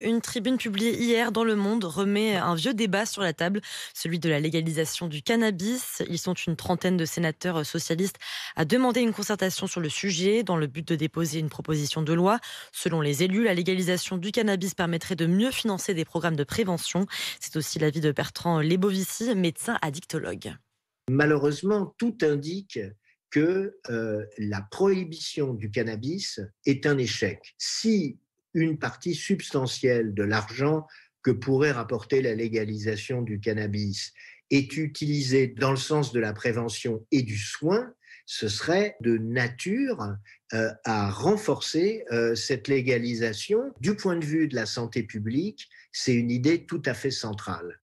Une tribune publiée hier dans Le Monde remet un vieux débat sur la table, celui de la légalisation du cannabis. Ils sont une trentaine de sénateurs socialistes à demander une concertation sur le sujet dans le but de déposer une proposition de loi. Selon les élus, la légalisation du cannabis permettrait de mieux financer des programmes de prévention. C'est aussi l'avis de Bertrand Lebovici, médecin addictologue. Malheureusement, tout indique que euh, la prohibition du cannabis est un échec. Si une partie substantielle de l'argent que pourrait rapporter la légalisation du cannabis est utilisée dans le sens de la prévention et du soin, ce serait de nature euh, à renforcer euh, cette légalisation. Du point de vue de la santé publique, c'est une idée tout à fait centrale.